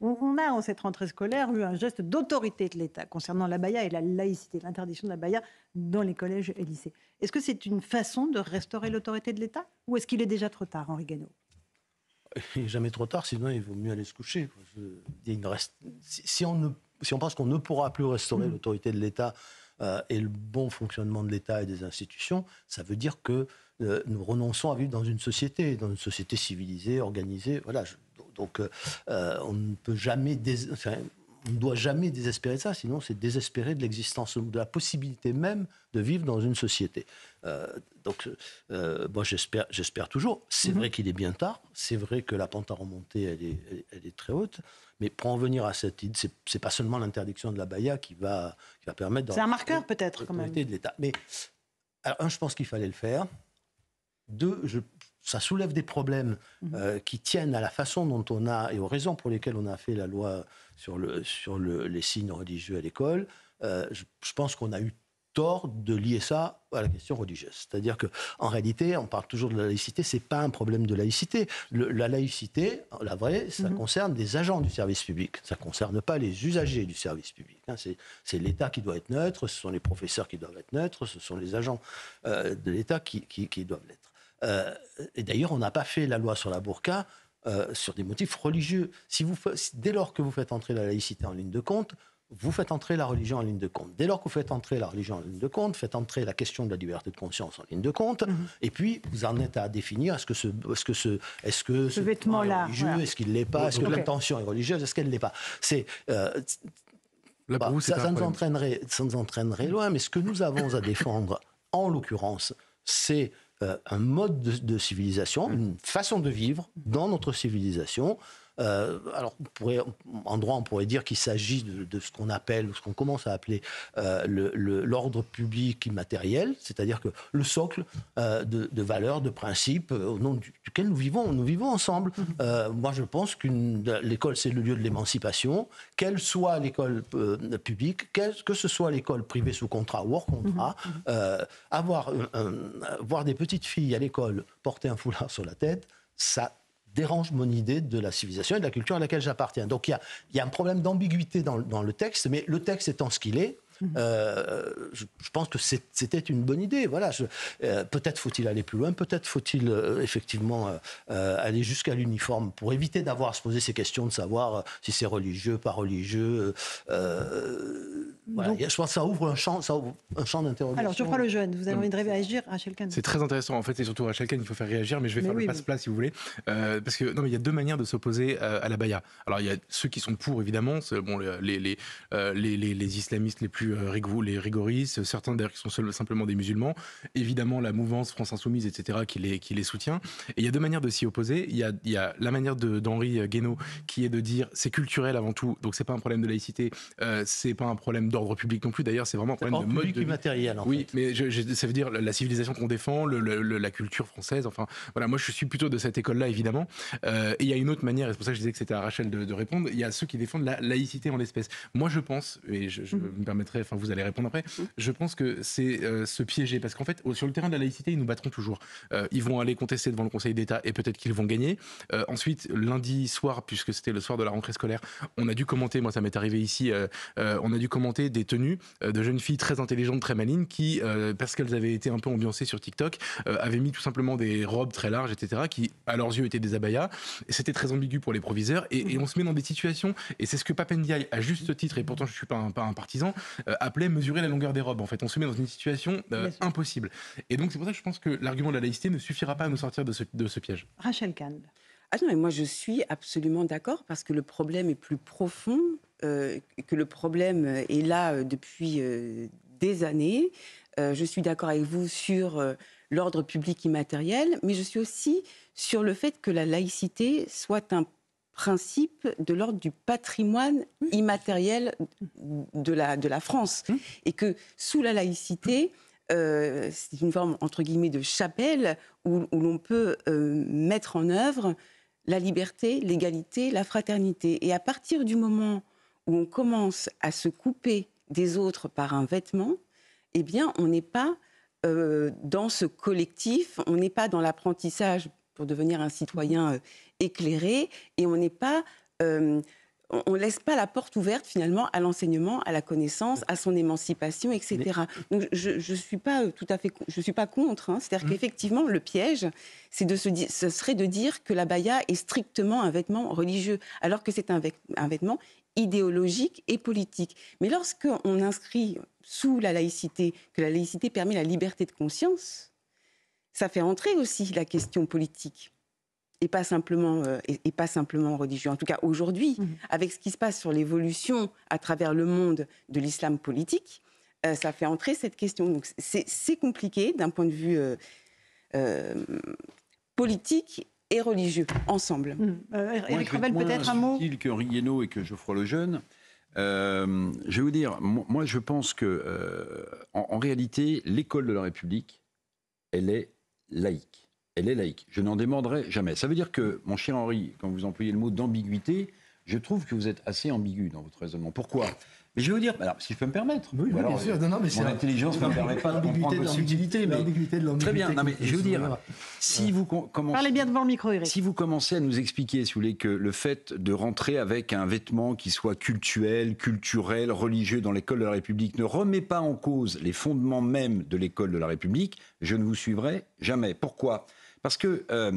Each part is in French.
On a, en cette rentrée scolaire, eu un geste d'autorité de l'État concernant la baïa et la laïcité, l'interdiction de la baïa dans les collèges et lycées. Est-ce que c'est une façon de restaurer l'autorité de l'État ou est-ce qu'il est déjà trop tard, Henri Guénaud Jamais trop tard, sinon il vaut mieux aller se coucher. Il reste... si, on ne... si on pense qu'on ne pourra plus restaurer mmh. l'autorité de l'État euh, et le bon fonctionnement de l'État et des institutions, ça veut dire que euh, nous renonçons à vivre dans une société, dans une société civilisée, organisée. Voilà. donc, euh, on ne peut jamais on ne doit jamais désespérer de ça, sinon c'est désespérer de l'existence, ou de la possibilité même de vivre dans une société. Euh, donc, euh, moi, j'espère, j'espère toujours. C'est mhm. vrai qu'il est bien tard, c'est vrai que la pente à remonter, elle est, elle, est très haute, mais pour en venir à cette idée, c'est, n'est pas seulement l'interdiction de la baïa qui va, qui va permettre. C'est un marqueur peut-être quand même. De l'État. Mais alors, un, je pense qu'il fallait le faire. Deux, je ça soulève des problèmes mhm. euh, qui tiennent à la façon dont on a et aux raisons pour lesquelles on a fait la loi sur, le, sur les signes religieux à l'école. Euh, je, pense qu'on a eu tort de lier ça à la question religieuse. C'est-à-dire que, en réalité, on parle toujours de la laïcité, c'est pas un problème de laïcité. la laïcité, la vraie, ça mhm. concerne des agents du service public. Ça concerne pas les usagers du service public. Hein. c'est l'État qui doit être neutre, ce sont les professeurs qui doivent être neutres, ce sont les agents euh, de l'État qui doivent l'être. Euh, et d'ailleurs, on n'a pas fait la loi sur la burqa euh, sur des motifs religieux. Si vous, dès lors que vous faites entrer la laïcité en ligne de compte, vous faites entrer la religion en ligne de compte. Dès lors que vous faites entrer la religion en ligne de compte, faites entrer la question de la liberté de conscience en ligne de compte, mhm. et puis vous en êtes à définir est-ce que ce, est-ce que ce, est-ce que ce, vêtement-là, est religieux, est-ce qu'il l'est pas, est-ce que l'intention est religieuse, est-ce qu'elle ne l'est pas. C'est euh, bah, ça, entraînerait, ça nous entraînerait loin, mais ce que nous avons à défendre, en l'occurrence, c'est euh, un mode de, civilisation, mm. une façon de vivre dans notre civilisation euh, alors, en droit, on pourrait dire qu'il s'agit de, ce qu'on appelle, ou ce qu'on commence à appeler euh, l'ordre public immatériel, c'est-à-dire que le socle euh, de, valeurs, de principes au nom duquel nous vivons, nous vivons ensemble. Mhm. moi, je pense que l'école, c'est le lieu de l'émancipation, qu'elle soit l'école publique, que ce soit l'école privée sous contrat ou hors contrat, mhm. Mhm. avoir, voir des petites filles à l'école porter un foulard sur la tête, ça dérange mon idée de la civilisation et de la culture à laquelle j'appartiens. Donc il y a, un problème d'ambiguïté dans, dans, le texte, mais le texte étant ce qu'il est, Mmh. Euh, je, pense que c'était une bonne idée. Voilà, euh, peut-être faut-il aller plus loin, peut-être faut-il euh, effectivement aller jusqu'à l'uniforme pour éviter d'avoir à se poser ces questions de savoir si c'est religieux, pas religieux. je pense que ça ouvre un champ, champ d'interrogation. Alors, je reprends le jeune, vous avez envie de réagir, Rachel Kahn C'est très intéressant, en fait, et surtout Rachel Kahn, il faut faire réagir, mais je vais faire le passe place si vous voulez. parce que, non, mais il y a deux manières de s'opposer à la Baïa. Alors, il y a ceux qui sont pour, évidemment, bon, les, les, les, les islamistes les plus euh, rigou les rigoristes, euh, certains d'ailleurs qui sont simplement des musulmans, évidemment la mouvance France Insoumise, etc., qui les, qui les soutient. Et il y a deux manières de s'y opposer. Il y a, la manière d'Henri Guénaud qui est de dire c'est culturel avant tout, donc c'est pas un problème de laïcité, euh, c'est pas un problème d'ordre public non plus, d'ailleurs c'est vraiment un problème de mode de matériel. oui, mais ça veut dire la civilisation qu'on défend, le, la culture française, enfin voilà, moi je suis plutôt de cette école-là évidemment. et il y a une autre manière, et c'est pour ça que je disais que c'était à Rachel de, répondre, il y a ceux qui défendent la laïcité en l'espèce. Moi je pense, et je, mmh. me permettrai enfin vous allez répondre après, mmh. je pense que c'est euh, se piéger parce qu'en fait sur le terrain de la laïcité ils nous battront toujours. Euh, ils vont aller contester devant le Conseil d'État et peut-être qu'ils vont gagner. Euh, ensuite lundi soir puisque c'était le soir de la rentrée scolaire, on a dû commenter, moi ça m'est arrivé ici, on a dû commenter des tenues de jeunes filles très intelligentes, très malines qui parce qu'elles avaient été un peu ambiancées sur TikTok avaient mis tout simplement des robes très larges etc qui à leurs yeux étaient des abayas. C'était très ambigu pour les proviseurs et, on se met dans des situations et c'est ce que Papendiaï à juste mmh. titre et pourtant je suis pas un partisan euh, appelait mesurer la longueur des robes. En fait, on se met dans une situation euh, impossible. Et donc, c'est pour ça que je pense que l'argument de la laïcité ne suffira pas à nous sortir de ce, piège. Rachel Kahn. Ah non, mais moi je suis absolument d'accord parce que le problème est plus profond, euh, que le problème est là depuis des années. je suis d'accord avec vous sur l'ordre public immatériel, mais je suis aussi sur le fait que la laïcité soit un principe de l'ordre du patrimoine mmh. immatériel de la, de la France. Mmh. Et que sous la laïcité, euh, c'est une forme, entre guillemets, de chapelle où, l'on peut euh, mettre en œuvre la liberté, l'égalité, la fraternité. Et à partir du moment où on commence à se couper des autres par un vêtement, eh bien, on n'est pas euh, dans ce collectif, on n'est pas dans l'apprentissage pour devenir un mmh citoyen euh, éclairé, et on n'est pas euh, on ne laisse pas la porte ouverte finalement à l'enseignement, à la connaissance, à son émancipation, etc. je ne suis pas euh, tout à fait, je suis pas contre. Hein. C'est-à-dire mmh qu'effectivement le piège, c'est de se ce serait de dire que la baya est strictement un vêtement religieux, alors que c'est un, un vêtement idéologique et politique. Mais lorsqu'on inscrit sous la laïcité que la laïcité permet la liberté de conscience, ça fait entrer aussi la question politique et pas simplement religieuse. et, pas simplement religieux. En tout cas, aujourd'hui, mmh. avec ce qui se passe sur l'évolution à travers le monde de l'islam politique, euh, ça fait entrer cette question. Donc, c'est compliqué d'un point de vue euh, euh, politique et religieux ensemble. Mmh. Eric peut-être un mot. et que Geoffroy Lejeune. je vais vous dire, moi, je pense que en réalité, l'école de la République, elle est laïque. Elle est laïque. Je n'en demanderai jamais. Ça veut dire que, mon cher Henri, quand vous employez le mot d'ambiguïté, je trouve que vous êtes assez ambigu dans votre raisonnement. Pourquoi mais je vais vous dire, alors, si je peux me permettre. Oui, bien sûr. Non, mais mon intelligence ne me permet pas de comprendre la subtilité. Mais... Très bien. Non, mais je vais vous dire, si vous commencez. Parlez bien devant le micro, Si vous commencez à nous expliquer, si vous voulez, que le fait de rentrer avec un vêtement qui soit cultuel, culturel, religieux dans l'école de la République ne remet pas en cause les fondements même de l'école de la République, je ne vous suivrai jamais. Pourquoi Parce que. Euh,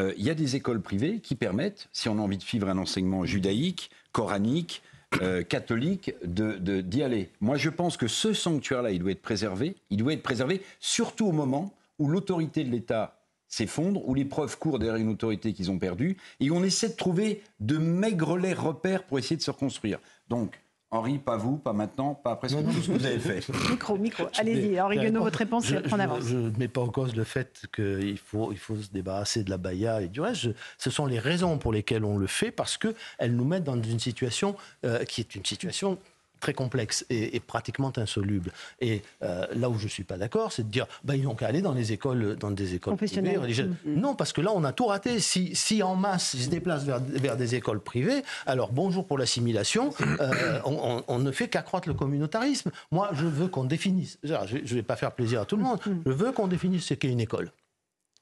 euh, il y a des écoles privées qui permettent, si on a envie de suivre un enseignement judaïque, coranique, euh, catholique de, d'y aller. Moi, je pense que ce sanctuaire-là, il doit être préservé. Il doit être préservé surtout au moment où l'autorité de l'État s'effondre, où les preuves derrière une autorité qu'ils ont perdue, et on essaie de trouver de maigres repères pour essayer de se reconstruire. Donc, Henri, pas vous, pas maintenant, pas après ce que vous avez fait. Micro, micro. Allez-y, Henri Guenot, votre réponse je, en avance. Je ne mets pas en cause le fait qu'il faut, il faut se débarrasser de la baïa et du reste. ce sont les raisons pour lesquelles on le fait, parce qu'elles nous mettent dans une situation euh, qui est une situation très complexe et, pratiquement insoluble. Et euh, là où je ne suis pas d'accord, c'est de dire ben, ils n'ont qu'à aller dans les écoles, dans des écoles privées, mm-hmm. Non, parce que là, on a tout raté. Si, si en masse, ils se déplacent vers, des écoles privées, alors bonjour pour l'assimilation, euh, on, on, ne fait qu'accroître le communautarisme. Moi, je veux qu'on définisse, je ne vais pas faire plaisir à tout le monde, mm-hmm. je veux qu'on définisse ce qu'est une école.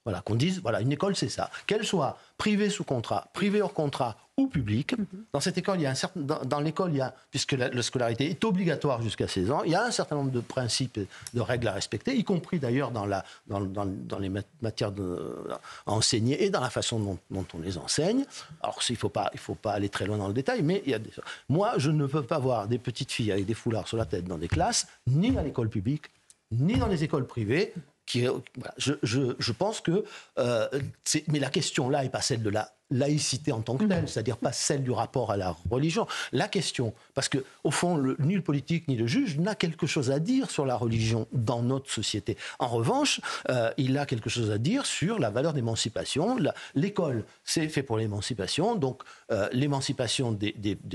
Voilà, qu'on dise, voilà, une école, c'est ça. Qu'elle soit privée sous contrat, privée hors contrat ou public. Dans cette école, il y un certain, dans, l'école, il y puisque la, scolarité est obligatoire jusqu'à 16 ans, il y a un certain nombre de principes, de règles à respecter, y compris d'ailleurs dans, la, dans, les matières à enseigner et dans la façon dont, on les enseigne. Alors, il ne faut, pas, faut pas aller très loin dans le détail, mais il y a moi, je ne peux pas voir des petites filles avec des foulards sur la tête dans des classes, ni à l'école publique, ni dans les écoles privées, qui, je, pense que. Euh, mais la question là n'est pas celle de la laïcité en tant que telle, mm-hmm. c'est-à-dire pas celle du rapport à la religion. La question, parce que au fond, le, ni politique ni le juge n'a quelque chose à dire sur la religion dans notre société. En revanche, euh, il a quelque chose à dire sur la valeur d'émancipation. L'école, c'est fait pour l'émancipation, donc euh, l'émancipation des,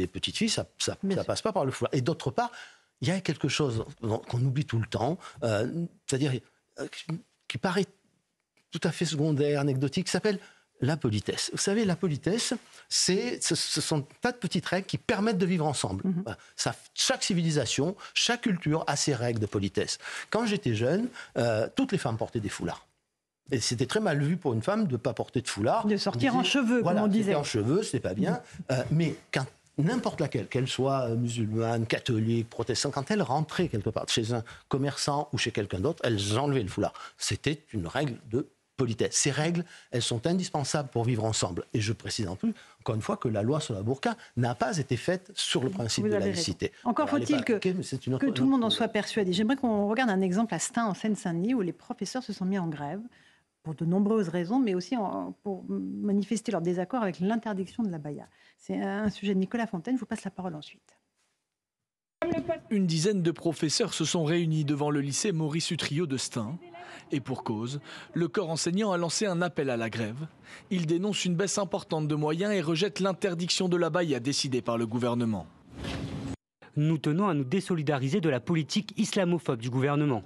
petites filles, ça, ça, passe pas par le foulard. Et d'autre part, il y a quelque chose qu'on oublie tout le temps, c'est-à-dire euh, qui paraît tout à fait secondaire, anecdotique, qui s'appelle la politesse. Vous savez, la politesse, c'est, ce, sont pas tas de petites règles qui permettent de vivre ensemble. Mhm. chaque civilisation, chaque culture a ses règles de politesse. Quand j'étais jeune, euh, toutes les femmes portaient des foulards. Et c'était très mal vu pour une femme de ne pas porter de foulard. De sortir en cheveux, voilà, comme on disait. en cheveux, c'est pas bien. Mhm. Euh, mais quand n'importe laquelle, qu'elle soit euh, musulmane, catholique, protestante, quand elle rentrait quelque part chez un commerçant ou chez quelqu'un d'autre, elle enlevait le foulard. C'était une règle de politesse. Ces règles, elles sont indispensables pour vivre ensemble. Et je précise en plus, encore une fois, que la loi sur la burqa n'a pas été faite sur le principe de la laïcité. Encore faut-il que, que tout le monde en soit persuadé. J'aimerais qu'on regarde un exemple à Stein, en Seine-Saint-Denis, où les professeurs se sont mis en grève pour de nombreuses raisons, mais aussi pour manifester leur désaccord avec l'interdiction de la baïa. C'est un sujet de Nicolas Fontaine, je vous passe la parole ensuite. Une dizaine de professeurs se sont réunis devant le lycée Maurice Utrio de Stein. Et pour cause, le corps enseignant a lancé un appel à la grève. Il dénonce une baisse importante de moyens et rejette l'interdiction de la baïa décidée par le gouvernement. Nous tenons à nous désolidariser de la politique islamophobe du gouvernement.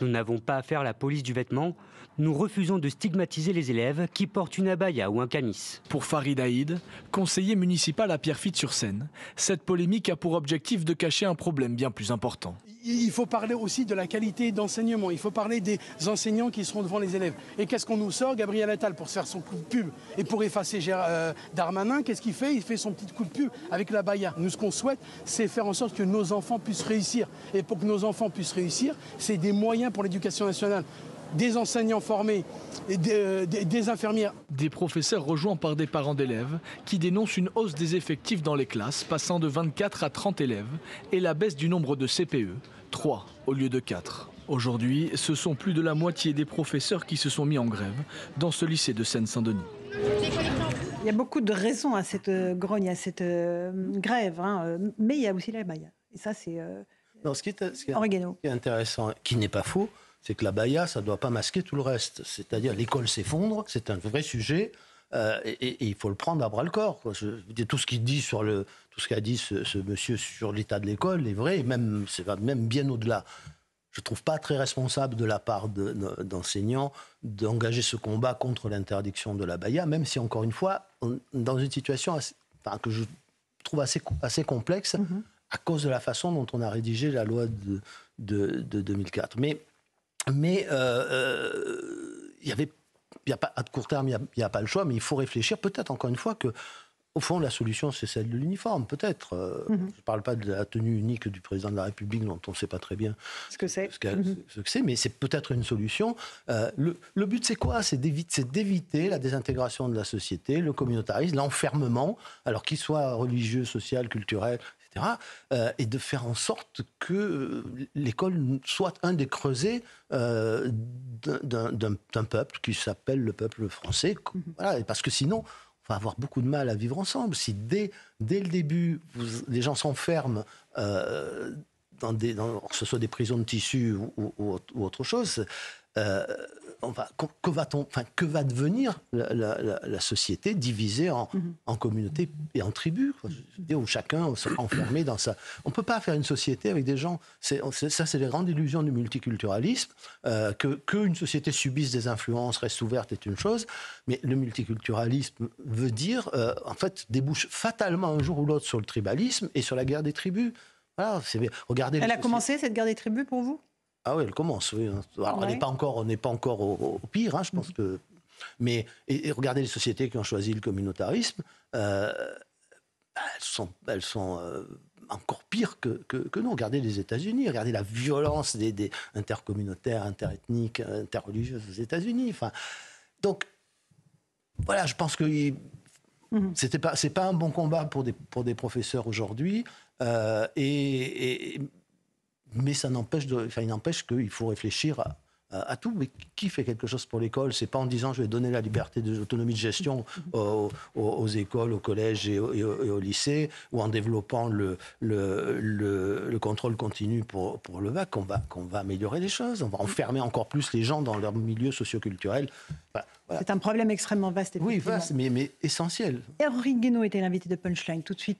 Nous n'avons pas à faire la police du vêtement. Nous refusons de stigmatiser les élèves qui portent une abaya ou un camis. Pour Farid Haïd, conseiller municipal à Pierrefitte-sur-Seine, cette polémique a pour objectif de cacher un problème bien plus important. Il faut parler aussi de la qualité d'enseignement. Il faut parler des enseignants qui seront devant les élèves. Et qu'est-ce qu'on nous sort Gabriel Attal pour faire son coup de pub et pour effacer euh, Darmanin, qu'est-ce qu'il fait Il fait son petit coup de pub avec la Nous, ce qu'on souhaite, c'est faire en sorte que nos enfants puissent réussir. Et pour que nos enfants puissent réussir, c'est des moyens pour l'éducation nationale des enseignants formés, et euh, des, infirmières. Des professeurs rejoints par des parents d'élèves qui dénoncent une hausse des effectifs dans les classes, passant de 24 à 30 élèves, et la baisse du nombre de CPE, 3 au lieu de 4. Aujourd'hui, ce sont plus de la moitié des professeurs qui se sont mis en grève dans ce lycée de Seine-Saint-Denis. Il y a beaucoup de raisons à cette euh, grogne, à cette euh, grève, hein. mais il y a aussi la Et ça, c'est ce qui est, intéressant, qui n'est pas faux, c'est que la baya, ça ne doit pas masquer tout le reste. C'est-à-dire l'école s'effondre, c'est un vrai sujet. Euh, et, il faut le prendre à bras le corps. tout ce qu'il dit sur le, tout ce qu'a dit ce, monsieur sur l'état de l'école est vrai, même c'est même bien au-delà. Je trouve pas très responsable de la part d'enseignants d'engager ce combat contre l'interdiction de la baya, même si encore une fois, dans une situation que je trouve assez, assez complexe. Mm-hmm à cause de la façon dont on a rédigé la loi de, de, 2004. Mais il mais, euh, euh, y avait, a pas, à court terme, il n'y a, pas le choix, mais il faut réfléchir peut-être encore une fois que au fond, la solution, c'est celle de l'uniforme, peut-être. Euh, mhm. Je ne parle pas de la tenue unique du président de la République, dont on ne sait pas très bien ce que c'est, ce, que mhm. mais c'est peut-être une solution. le, le, but, c'est quoi C'est d'éviter la désintégration de la société, le communautarisme, l'enfermement, alors qu'il soit religieux, social, culturel, euh, et de faire en sorte que euh, l'école soit un des creusets euh, d'un peuple qui s'appelle le peuple français. Mhm. parce que sinon, on va avoir beaucoup de mal à vivre ensemble. Si dès, dès le début, les gens s'enferment dans des, que ce soit des prisons de tissu ou, autre chose, que, va-t-on, enfin, que va devenir la, société divisée mhm. en, communautés et en tribus Où chacun sera enfermé dans sa. On peut pas faire une société avec des gens. C'est, ça, c'est les grandes illusions du multiculturalisme. Euh, que une société subisse des influences, reste ouverte est une chose, mais le multiculturalisme veut dire, euh, en fait, débouche fatalement un jour ou l'autre sur le tribalisme et sur la guerre des tribus. Voilà, regardez. Elle a commencé cette guerre des tribus pour vous ah oui, elle commence. Oui. on hein. n'est pas encore, on n'est pas encore au, pire. Hein, je pense mm. que. Mais et, regardez les sociétés qui ont choisi le communautarisme. Euh, bah, elles sont, elles sont euh, encore pires que, que, nous. Regardez les États-Unis, regardez la violence des, des intercommunautaires, interethniques, interreligieuses aux États-Unis. Enfin, donc, voilà, je pense que mm. c'était pas, c'est pas un bon combat pour des, pour des professeurs aujourd'hui. Euh, et, et, mais ça n'empêche, qu'il faut réfléchir à, tout. Mais qui fait quelque chose pour l'école C'est pas en disant je vais donner la liberté d'autonomie de gestion aux, écoles, aux collèges et aux, lycées, ou en développant le, le, contrôle continu pour, le VAC qu'on va, va améliorer les choses. On va enfermer encore plus les gens dans leur milieu socioculturel. C'est un problème extrêmement vaste. Oui, vaste, mais, mais essentiel. Henri Guénaud était l'invité de Punchline. Tout de suite,